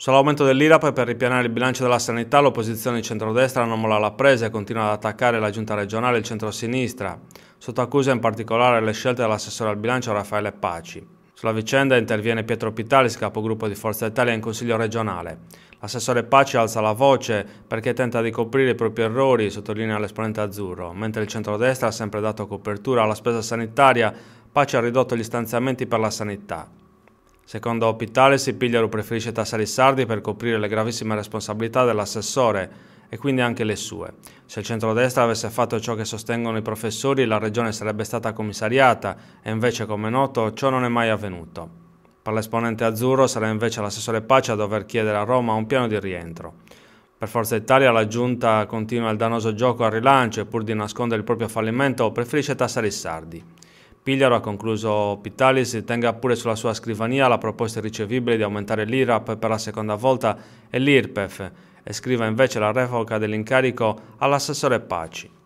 Sull'aumento dell'IRAP per ripianare il bilancio della sanità l'opposizione di centrodestra non molla la presa e continua ad attaccare la giunta regionale e il centro-sinistra, sotto accusa in particolare le scelte dell'assessore al bilancio Raffaele Paci. Sulla vicenda interviene Pietro Pitalis, capogruppo di Forza Italia in Consiglio regionale. L'assessore Paci alza la voce perché tenta di coprire i propri errori, sottolinea l'esponente azzurro, mentre il centrodestra ha sempre dato copertura alla spesa sanitaria, Paci ha ridotto gli stanziamenti per la sanità. Secondo Pittales, il Pigliaro preferisce tassare i sardi per coprire le gravissime responsabilità dell'assessore e quindi anche le sue. Se il centrodestra avesse fatto ciò che sostengono i professori, la regione sarebbe stata commissariata e invece, come noto, ciò non è mai avvenuto. Per l'esponente azzurro sarà invece l'assessore Pace a dover chiedere a Roma un piano di rientro. Per Forza Italia la giunta continua il dannoso gioco al rilancio e pur di nascondere il proprio fallimento preferisce tassare i sardi. Pigliaro ha concluso Pitalis, tenga pure sulla sua scrivania la proposta ricevibile di aumentare l'IRAP per la seconda volta e l'IRPEF e scriva invece la revoca dell'incarico all'assessore Paci.